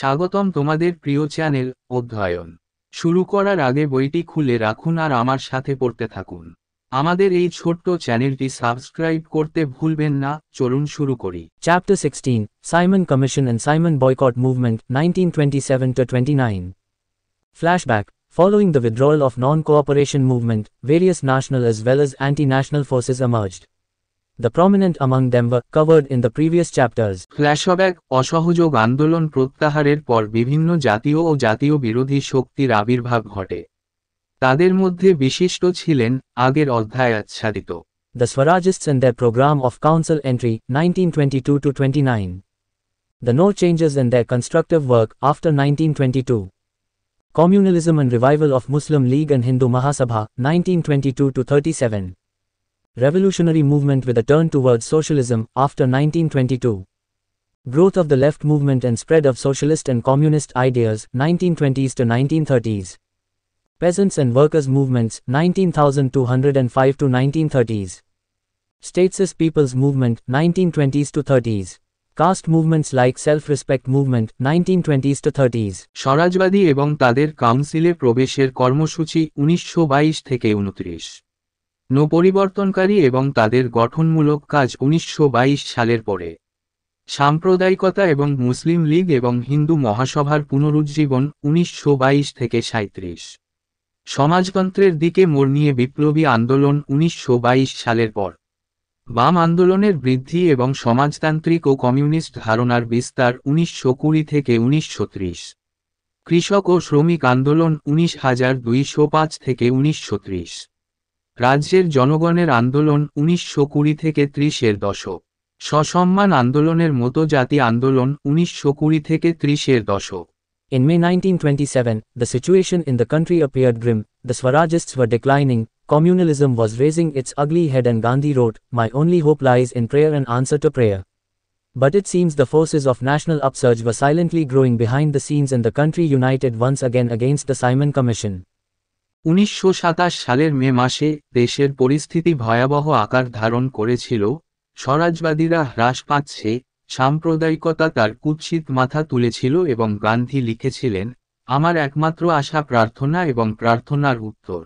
স্বাগতম তোমাদের প্রিয় চ্যানেল অধ্যয়ন শুরু করার আগে বইটি খুলে রাখুন আর আমার সাথে পড়তে থাকুন আমাদের এই ছোট্ট চ্যানেলটি সাবস্ক্রাইব করতে ভুলবেন না চলুন শুরু করি chapter sixteen Simon commission and Simon boycott movement nineteen twenty seven to twenty nine flashback Following the withdrawal of non cooperation movement various national as well as anti national forces emerged the prominent among them were covered in the previous chapters. Flashback অসহযোগ আন্দোলন প্রত্যাহারের পর বিভিন্ন জাতীয় ও জাতীয় বিরোধী শক্তির আবির্ভাব ঘটে তাদের মধ্যে বিশিষ্ট ছিলেন আগের অধ্যায় আচ্ছাদিত The Swarajists and their program of council entry 1922 to 29 The no changes in their constructive work after 1922 Communalism and revival of Muslim League and Hindu Mahasabha 1922 to 37 revolutionary movement with a turn towards socialism, after 1922. Growth of the left movement and spread of socialist and communist ideas, 1920s to 1930s. Peasants and workers' movements, 19,205 to 1930s. States' people's movement, 1920s to 30s. Caste movements like self-respect movement, 1920s to 30s. Thirties স্বরাজবাদী এবং তাদের কাউন্সিলে প্রবেশের unisho উনিশশো থেকে unutris. পরিবর্তনকারী এবং তাদের গঠনমূলক কাজ উনিশশো সালের পরে সাম্প্রদায়িকতা এবং মুসলিম লীগ এবং হিন্দু মহাসভার পুনরুজ্জীবন উনিশশো থেকে সাঁত্রিশ সমাজতন্ত্রের দিকে মোর নিয়ে বিপ্লবী আন্দোলন উনিশশো সালের পর বাম আন্দোলনের বৃদ্ধি এবং সমাজতান্ত্রিক ও কমিউনিস্ট ধারণার বিস্তার উনিশশো কুড়ি থেকে উনিশশো কৃষক ও শ্রমিক আন্দোলন উনিশ হাজার দুইশো পাঁচ থেকে উনিশশো রাজ্যের জনগণের আন্দোলন উনিশশো কুড়ি থেকে ত্রিশের দশক সসম্মান আন্দোলনের মতো জাতি আন্দোলন উনিশশো কুড়ি থেকে ত্রিশের দশক In May 1927, the situation in the country appeared grim, the Swarajists were declining, communalism was raising its ugly head and Gandhi wrote, My only hope lies in prayer and answer to prayer. But it seems the forces of national upsurge were silently growing behind the scenes and the country united once again against the Simon Commission. উনিশশো সালের মে মাসে দেশের পরিস্থিতি ভয়াবহ আকার ধারণ করেছিল স্বরাজবাদীরা হ্রাস পাচ্ছে সাম্প্রদায়িকতা তার কুৎসিত মাথা তুলেছিল এবং গান্ধী লিখেছিলেন আমার একমাত্র আশা প্রার্থনা এবং প্রার্থনার উত্তর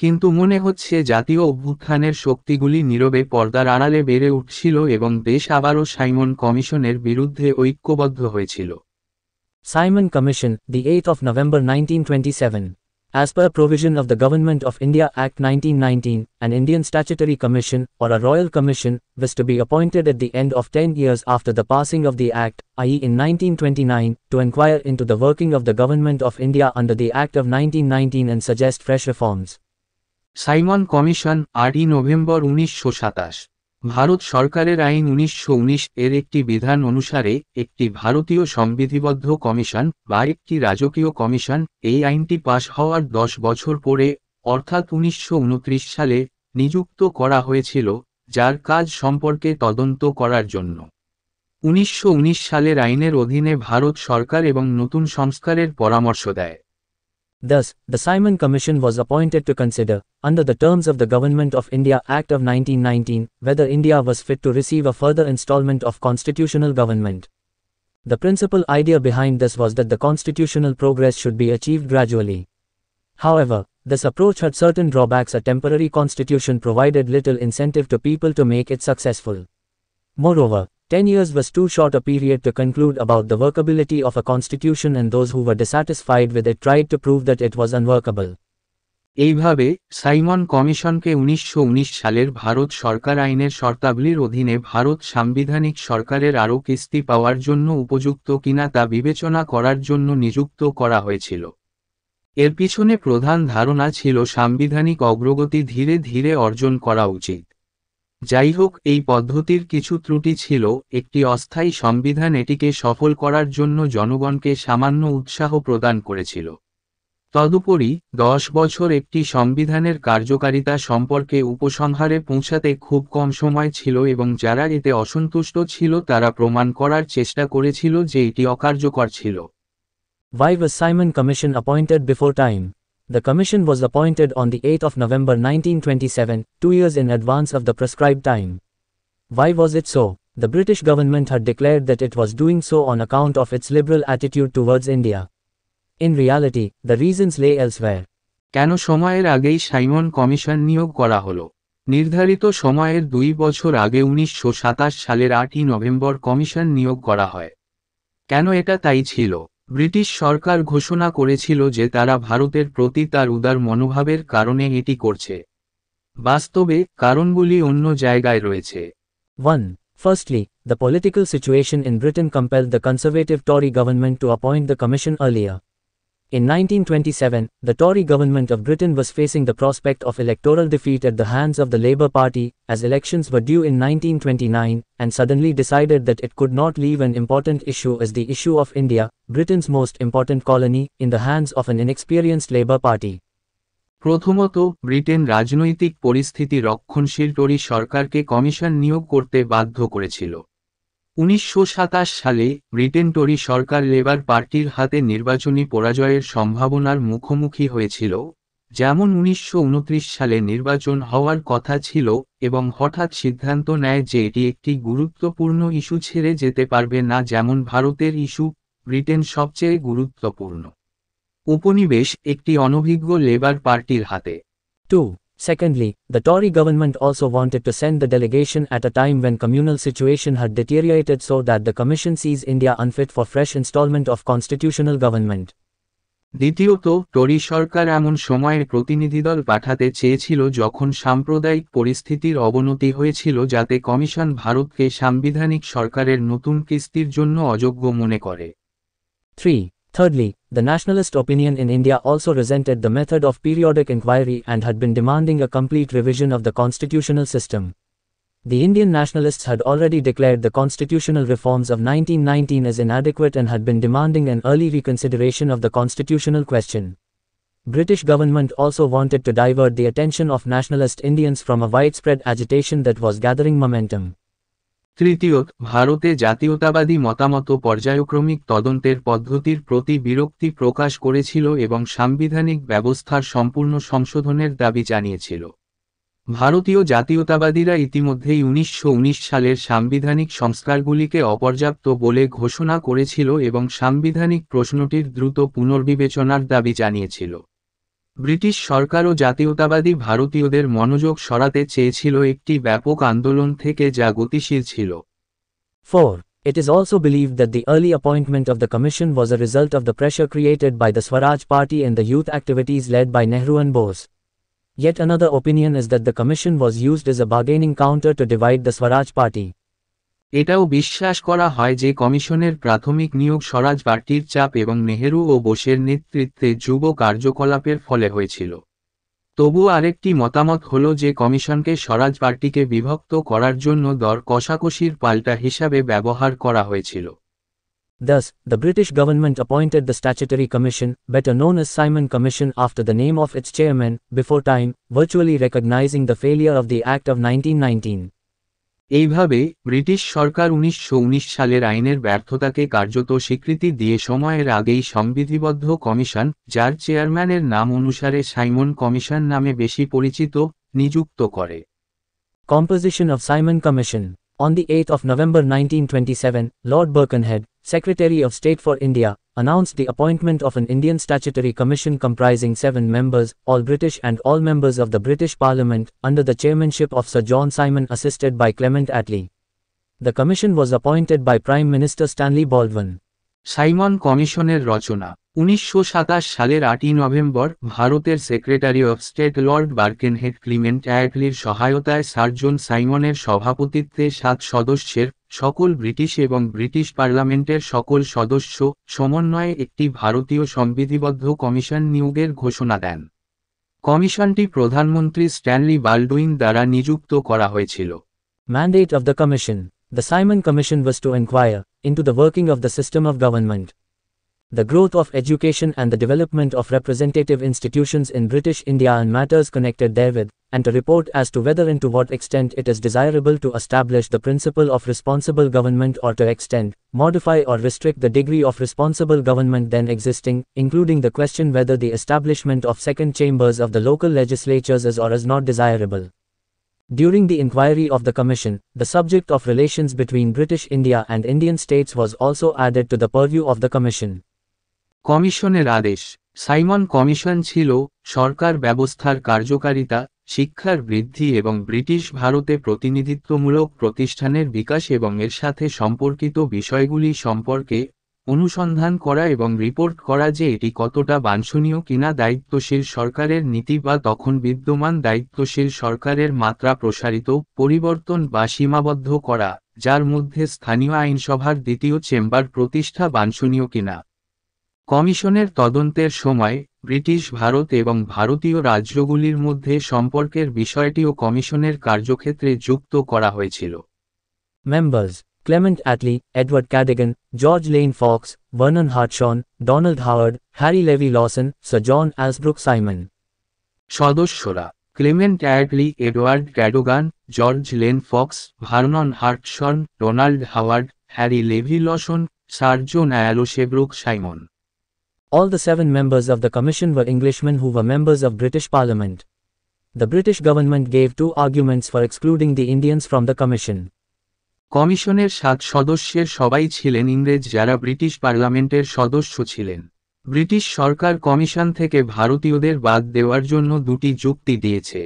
কিন্তু মনে হচ্ছে জাতীয় অভ্যুত্থানের শক্তিগুলি নীরবে পর্দার আড়ালে বেড়ে উঠছিল এবং দেশ আবারও সাইমন কমিশনের বিরুদ্ধে ঐক্যবদ্ধ হয়েছিল Simon commission the eighth of November nineteen twenty seven As per provision of the Government of India Act 1919, an Indian statutory commission, or a royal commission, was to be appointed at the end of 10 years after the passing of the Act, i.e. in 1929, to inquire into the working of the Government of India under the Act of 1919 and suggest fresh reforms. Simon Commission, আটই November উনিশশো ভারত সরকারের আইন উনিশশো এর একটি বিধান অনুসারে একটি ভারতীয় সংবিধিবদ্ধ কমিশন বা একটি রাজকীয় কমিশন এই আইনটি পাশ হওয়ার দশ বছর পরে অর্থাৎ উনিশশো সালে নিযুক্ত করা হয়েছিল যার কাজ সম্পর্কে তদন্ত করার জন্য উনিশশো সালের আইনের অধীনে ভারত সরকার এবং নতুন সংস্কারের পরামর্শ দেয় Thus, the Simon Commission was appointed to consider, under the terms of the Government of India Act of 1919, whether India was fit to receive a further installment of constitutional government. The principal idea behind this was that the constitutional progress should be achieved gradually. However, this approach had certain drawbacks a temporary constitution provided little incentive to people to make it successful. Moreover, Ten years was too short a period to conclude about the workability of a constitution and those who were dissatisfied with it tried to prove that it was unworkable. এইভাবে Simon কমিশনকে উনিশশো সালের ভারত সরকার আইনের শর্তাবলীর অধীনে ভারত সাংবিধানিক সরকারের আরও কিস্তি পাওয়ার জন্য উপযুক্ত কিনা তা বিবেচনা করার জন্য নিযুক্ত করা হয়েছিল এর পিছনে প্রধান ধারণা ছিল সাংবিধানিক অগ্রগতি ধীরে ধীরে অর্জন করা উচিত যাই হোক এই পদ্ধতির কিছু ত্রুটি ছিল একটি অস্থায়ী সংবিধান এটিকে সফল করার জন্য জনগণকে সামান্য উৎসাহ প্রদান করেছিল তদুপরি দশ বছর একটি সংবিধানের কার্যকারিতা সম্পর্কে উপসংহারে পৌঁছাতে খুব কম সময় ছিল এবং যারা এতে অসন্তুষ্ট ছিল তারা প্রমাণ করার চেষ্টা করেছিল যে এটি অকার্যকর ছিল ভাইভ Simon commission appointed before time The commission was appointed on 8 November 1927, two years in advance of the prescribed time. Why was it so? The British government had declared that it was doing so on account of its liberal attitude towards India. In reality, the reasons lay elsewhere. কেন সময়ের আগেই Simon commission নিয়োগ করা হলো নির্ধারিত সময়ের দুই বছর আগে উনিশশো সালের আটই নভেম্বর কমিশন নিয়োগ করা হয় কেন এটা তাই ছিল ব্রিটিশ সরকার ঘোষণা করেছিল যে তারা ভারতের প্রতি তার উদার মনোভাবের কারণে এটি করছে বাস্তবে কারণগুলি অন্য জায়গায় রয়েছে one firstly the political situation in Britain compel the conservative Tory government to appoint the commission earlier In 1927, the Tory government of Britain was facing the prospect of electoral defeat at the hands of the Labour Party, as elections were due in 1929, and suddenly decided that it could not leave an important issue as the issue of India, Britain's most important colony, in the hands of an inexperienced Labour Party. প্রথমত Britain রাজনৈতিক পরিস্থিতি রক্ষণশীল টরি সরকারকে commission নিয়োগ করতে বাধ্য করেছিল উনিশশো সালে ব্রিটেন টরি সরকার লেবার পার্টির হাতে নির্বাচনী পরাজয়ের সম্ভাবনার মুখোমুখি হয়েছিল যেমন উনিশশো সালে নির্বাচন হওয়ার কথা ছিল এবং হঠাৎ সিদ্ধান্ত নেয় যে এটি একটি গুরুত্বপূর্ণ ইস্যু ছেড়ে যেতে পারবে না যেমন ভারতের ইস্যু ব্রিটেন সবচেয়ে গুরুত্বপূর্ণ উপনিবেশ একটি অনভিজ্ঞ লেবার পার্টির হাতে two Secondly, the Tory government also wanted to send the delegation at a time when communal situation had deteriorated so that the commission sees India unfit for fresh installment of constitutional government. দ্বিতীয়ত টরি সরকার এমন সময়ের প্রতিনিধি দল পাঠাতে চেয়েছিল যখন সাম্প্রদায়িক পরিস্থিতির অবনতি হয়েছিল যাতে কমিশন ভারতকে সাংবিধানিক সরকারের নতুন কিস্তির জন্য অযোগ্য মনে করে three Thirdly, the nationalist opinion in India also resented the method of periodic inquiry and had been demanding a complete revision of the constitutional system. The Indian nationalists had already declared the constitutional reforms of 1919 as inadequate and had been demanding an early reconsideration of the constitutional question. British government also wanted to divert the attention of nationalist Indians from a widespread agitation that was gathering momentum. তৃতীয়ত ভারতে জাতীয়তাবাদী মতামত পর্যায়ক্রমিক তদন্তের পদ্ধতির প্রতি বিরক্তি প্রকাশ করেছিল এবং সাংবিধানিক ব্যবস্থার সম্পূর্ণ সংশোধনের দাবি জানিয়েছিল ভারতীয় জাতীয়তাবাদীরা ইতিমধ্যেই উনিশশো সালের সাংবিধানিক সংস্কারগুলিকে অপর্যাপ্ত বলে ঘোষণা করেছিল এবং সাংবিধানিক প্রশ্নটির দ্রুত পুনর্বিবেচনার দাবি জানিয়েছিল ব্রিটিশ সরকারও জাতীয়তাবাদী ভারতীয়দের মনোযোগ সরাতে চেয়েছিল একটি ব্যাপক আন্দোলন থেকে যা গতিশীল ছিল four It is also believed that the early appointment of the commission was a result of the pressure created by the Swaraj party and the youth activities led by Nehru and Bose. Yet another opinion is that the commission was used as a bargaining counter to divide the Swaraj party. এটাও বিশ্বাস করা হয় যে কমিশনের প্রাথমিক নিয়োগ স্বরাজ পার্টির চাপ এবং নেহেরু ও বোসের নেতৃত্বে যুব কার্যকলাপের ফলে হয়েছিল তবু আরেকটি মতামত হল যে কমিশনকে স্বরাজ পার্টিকে বিভক্ত করার জন্য দর কষাকষির পাল্টা হিসাবে ব্যবহার করা হয়েছিল Thus, the British government appointed the Statutory Commission, better known as Simon Commission after the name of its chairman, before time, virtually recognizing the failure of the Act of 1919. এইভাবে ব্রিটিশ সরকার উনিশশো সালের আইনের ব্যর্থতাকে কার্যত স্বীকৃতি দিয়ে সময়ের আগেই সংবিধিবদ্ধ কমিশন যার চেয়ারম্যানের নাম অনুসারে সাইমন কমিশন নামে বেশি পরিচিত নিযুক্ত করে composition Simon commission on the eighth of November nineteen twenty seven lord Birkenhead, Secretary of State for India, announced the appointment of an Indian statutory commission comprising seven members, all British and all members of the British Parliament, under the chairmanship of Sir John Simon assisted by Clement Attlee. The commission was appointed by Prime Minister Stanley Baldwin. Simon Commissioner Rajuna. উনিশশো সালের আটই নভেম্বর ভারতের secretary of state lord Birkenhead Clement অ্যাটলির সহায়তায় sir John সাইমনের সভাপতিত্বে সাত সদস্যের সকল ব্রিটিশ এবং ব্রিটিশ পার্লামেন্টের সকল সদস্য সমন্বয়ে একটি ভারতীয় সংবিধিবদ্ধ কমিশন নিয়োগের ঘোষণা দেন কমিশনটি প্রধানমন্ত্রী স্ট্যানলি বাল্ডুইন দ্বারা নিযুক্ত করা হয়েছিল mandate of the commission the Simon commission was to enquire into the working of the system of government The growth of education and the development of representative institutions in British India and matters connected therewith, and to report as to whether and to what extent it is desirable to establish the principle of responsible government or to extend, modify or restrict the degree of responsible government then existing, including the question whether the establishment of second chambers of the local legislatures is or is not desirable. During the inquiry of the Commission, the subject of relations between British India and Indian states was also added to the purview of the Commission. কমিশনের আদেশ Simon commission ছিল সরকার ব্যবস্থার কার্যকারিতা শিক্ষার বৃদ্ধি এবং British ভারতে প্রতিনিধিত্বমূলক প্রতিষ্ঠানের বিকাশ এবং এর সাথে সম্পর্কিত বিষয়গুলি সম্পর্কে অনুসন্ধান করা এবং রিপোর্ট করা যে এটি কতটা বাঞ্ছনীয় কিনা দায়িত্বশীল সরকারের নীতি বা তখন বিদ্যমান দায়িত্বশীল সরকারের মাত্রা প্রসারিত পরিবর্তন বা সীমাবদ্ধ করা যার মধ্যে স্থানীয় আইনসভার দ্বিতীয় চেম্বার প্রতিষ্ঠা বাঞ্ছনীয় কিনা কমিশনের তদন্তের সময় ব্রিটিশ ভারত এবং ভারতীয় রাজ্যগুলির মধ্যে সম্পর্কের বিষয়টিও কমিশনের কার্যক্ষেত্রে যুক্ত করা হয়েছিল members Clement Attlee Edward Cadogan George Lane Fox Vernon Hartshorn Donald Howard Harry Levy Lawson sir John Asbrook Simon সদস্যরা Clement Attlee Edward Cadogan George Lane Fox Vernon Hartshorn Donald Howard Harry Levy Lawson sir John Allsebrook Simon All the seven members of the commission were Englishmen who were members of British Parliament. The British government gave two arguments for excluding the Indians from the commission. Commissioner সাত সদস্যের সবাই ছিলেন ইংরেজ jara British পার্লামেন্টের সদস্য ছিলেন British সরকার commission থেকে ভারতীয়দের বাদ দেওয়ার জন্য দুটি যুক্তি দিয়েছে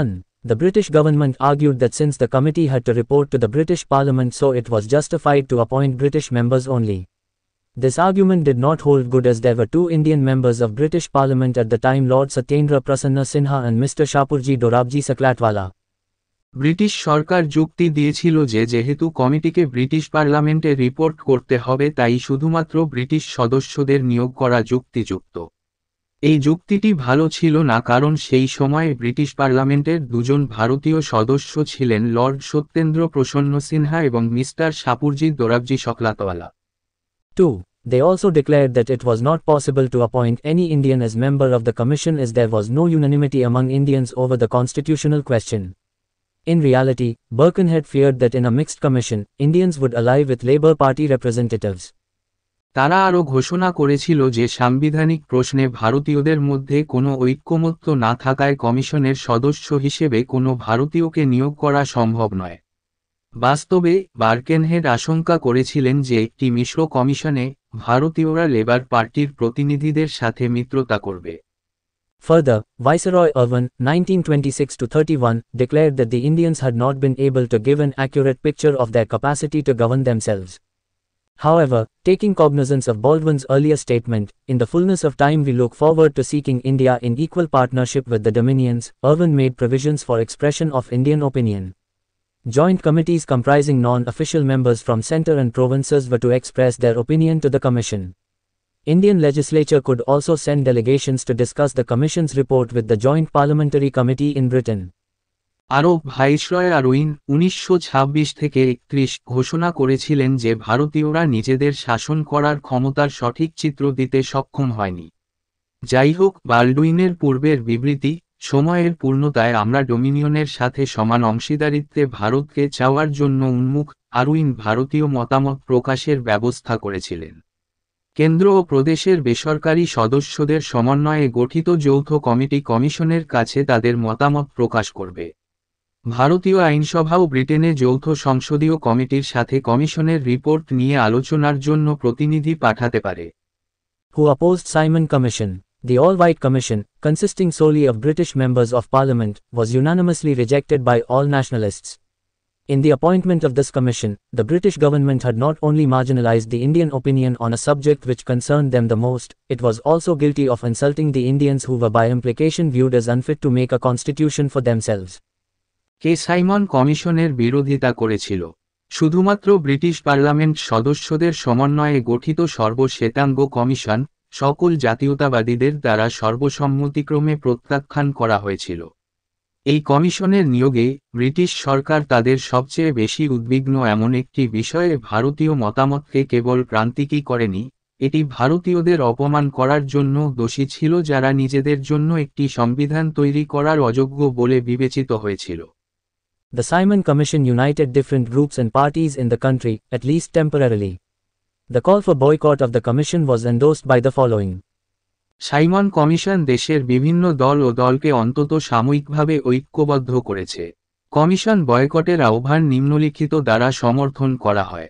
1. The British government argued that since the committee had to report to the British Parliament so it was justified to appoint British members only. This argument did not hold good as there were two Indian members of British Parliament at the time Lord Satyendra Prasanna Sinha and Mr. Shapurji Dorabji Saklatwala. British সরকার যুক্তি দিয়েছিল যে যেহেতু কমিটিকে British পার্লামেন্টে report করতে হবে তাই শুধুমাত্র ব্রিটিশ সদস্যদের নিয়োগ করা যুক্তিযুক্ত এই যুক্তিটি ভালো ছিল না কারণ সেই সময়ে ব্রিটিশ পার্লামেন্টের দুজন ভারতীয় সদস্য ছিলেন লর্ড সত্যেন্দ্র প্রসন্ন সিনহা এবং mister Shapurji Dorabji Saklatwala 2. They also declared that it was not possible to appoint any Indian as member of the commission as there was no unanimity among Indians over the constitutional question. In reality, Birkenhead feared that in a mixed commission, Indians would ally with Labour Party representatives. তারা আরও ঘোষণা করেছিল যে সাংবিধানিক প্রশ্নে ভারতীয়দের মধ্যে কোনো ঐক্যমত্য না থাকায় কমিশনের সদস্য হিসেবে কোনো ভারতীয়কে নিয়োগ করা সম্ভব নয় বাস্তবে বার্কেনহেড আশঙ্কা করেছিলেন যে একটি মিশ্র কমিশনে ভারতীয়রা লেবার পার্টির প্রতিনিধিদের সাথে মিত্রতা করবে Further, Viceroy Irwin, 1926-31, declared that the Indians had not been able to give an accurate picture of their capacity to govern themselves. However, taking cognizance of Baldwin's earlier statement, in the fullness of time we look forward to seeking India in equal partnership with the Dominions, Irwin made provisions for expression of Indian opinion. Joint committees comprising non-official members from center and provinces were to express their opinion to the commission. Indian legislature could also send delegations to discuss the commission's report with the joint parliamentary committee in Britain. আরও viceroy Irwin উনিশশো থেকে একত্রিশ ঘোষণা করেছিলেন যে ভারতীয়রা নিজেদের শাসন করার ক্ষমতার সঠিক চিত্র দিতে সক্ষম হয়নি যাই হোক বাল্ডুইনের পূর্বের বিবৃতি সময়ের পূর্ণতায় আমরা ডোমিনিয়নের সাথে সমান অংশীদারিত্বে ভারতকে চাওয়ার জন্য উন্মুখ আরউইন ভারতীয় মতামত প্রকাশের ব্যবস্থা করেছিলেন কেন্দ্র ও প্রদেশের বেসরকারি সদস্যদের সমন্বয়ে গঠিত যৌথ কমিটি কমিশনের কাছে তাদের মতামত প্রকাশ করবে ভারতীয় আইনসভাও ব্রিটেনে যৌথ সংসদীয় কমিটির সাথে কমিশনের রিপোর্ট নিয়ে আলোচনার জন্য প্রতিনিধি পাঠাতে পারে who Simon commission The All-White Commission, consisting solely of British members of Parliament, was unanimously rejected by all nationalists. In the appointment of this commission, the British government had not only marginalised the Indian opinion on a subject which concerned them the most, it was also guilty of insulting the Indians who were by implication viewed as unfit to make a constitution for themselves. কে Simon কমিশনের বিরোধিতা করেছিল শুধুমাত্র British parliament সদস্যদের সমন্বয়ে গঠিত সর্বশ্বেতাঙ্গ commission সকল জাতীয়তাবাদীদের দ্বারা সর্বসম্মতিক্রমে প্রত্যাখ্যান করা হয়েছিল এই কমিশনের নিয়োগে ব্রিটিশ সরকার তাদের সবচেয়ে বেশি উদ্বিগ্ন এমন একটি বিষয়ে ভারতীয় মতামতকে কেবল ক্রান্তিকী করেনি এটি ভারতীয়দের অপমান করার জন্য দোষী ছিল যারা নিজেদের জন্য একটি সংবিধান তৈরি করার অযোগ্য বলে বিবেচিত হয়েছিল The Simon Commission united different groups and parties in the country, at least temporarily. The call for boycott of the commission was endorsed by the following. Simon commission দেশের বিভিন্ন দল ও দলকে অন্তত সাময়িকভাবে ঐক্যবদ্ধ করেছে কমিশন বয়কটের আহ্বান নিম্নলিখিত দ্বারা সমর্থন করা হয়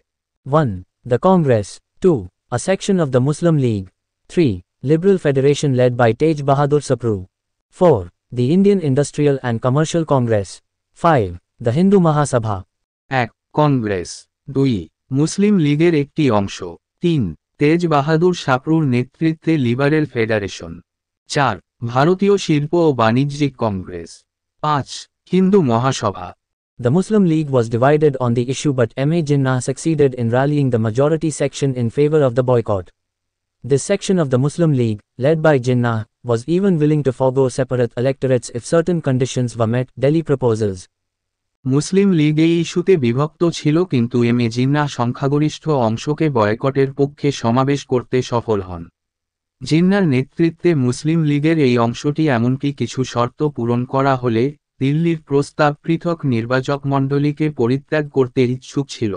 1. The Congress. 2. A section of the Muslim League. 3. Liberal Federation led by Tej Bahadur Sapru. 4. The Indian Industrial and Commercial Congress. 5. The Hindu Mahasabha. 1. Congress 2. মুসলিম লীগের একটি অংশ তিন তেজ বাহাদুর সাপরুর নেতৃত্বে লিবারেল ফেডারেশন চার ভারতীয় শিল্প ও বাণিজ্যিক কংগ্রেস পাঁচ হিন্দু মহাসভা The Muslim League was divided on the issue but M.A. Jinnah succeeded in rallying the majority section in favor of the boycott. This section of the Muslim League, led by Jinnah, was even willing to forego separate electorates if certain conditions were met Delhi proposals, মুসলিম লীগ এই ইস্যুতে বিভক্ত ছিল কিন্তু M A Jinnah সংখ্যাগরিষ্ঠ অংশকে বয়কটের পক্ষে সমাবেশ করতে সফল হন জিন্নার নেতৃত্বে মুসলিম লীগের এই অংশটি এমনকি কিছু শর্ত পূরণ করা হলে দিল্লির প্রস্তাব পৃথক নির্বাচক মণ্ডলীকে পরিত্যাগ করতে ইচ্ছুক ছিল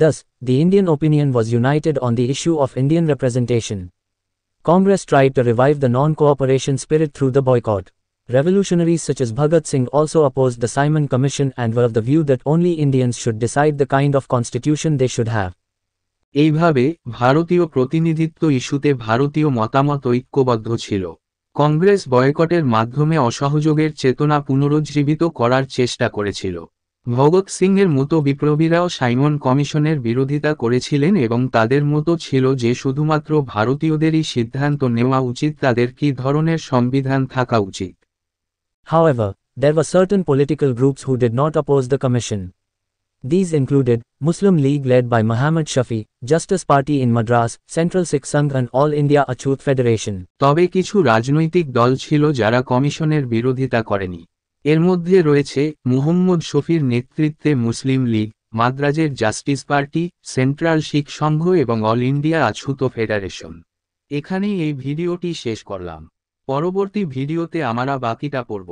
thus the Indian opinion was united on the issue of Indian representation Congress tried to revive the non cooperation spirit through the boycott Revolutionaries such as Bhagat Singh also opposed the Simon Commission and were of the view that only Indians should decide the kind of constitution they should have. এইভাবে ভারতীয় প্রতিনিধিত্ব ইস্যুতে ভারতীয় মতামত ঐক্যবদ্ধ ছিল কংগ্রেস বয়কটের মাধ্যমে অসহযোগের চেতনা পুনরুজ্জীবিত করার চেষ্টা করেছিল ভগৎ সিংয়ের মতো বিপ্লবীরাও সাইমন কমিশনের বিরোধিতা করেছিলেন এবং তাদের মতো ছিল যে শুধুমাত্র ভারতীয়দেরই সিদ্ধান্ত নেওয়া উচিত তাদের কি ধরনের সংবিধান থাকা উচিত However, there were certain political groups who did not oppose the commission. These included Muslim League led by Muhammad Shafi, Justice Party in Madras, Central Sikh Sangh and All India Achut Federation. তবে কিছু রাজনৈতিক দল ছিল যারা কমিশনের বিরোধিতা করেনি এর মধ্যে রয়েছে মুহম্মদ শফির নেতৃত্বে মুসলিম লীগ মাদ্রাজের জাস্টিস পার্টি সেন্ট্রাল শিখ সংঘ এবং অল ইন্ডিয়া আছুত ফেডারেশন এখানেই এই ভিডিওটি শেষ করলাম পরবর্তী ভিডিওতে আমরা বাকিটা পড়ব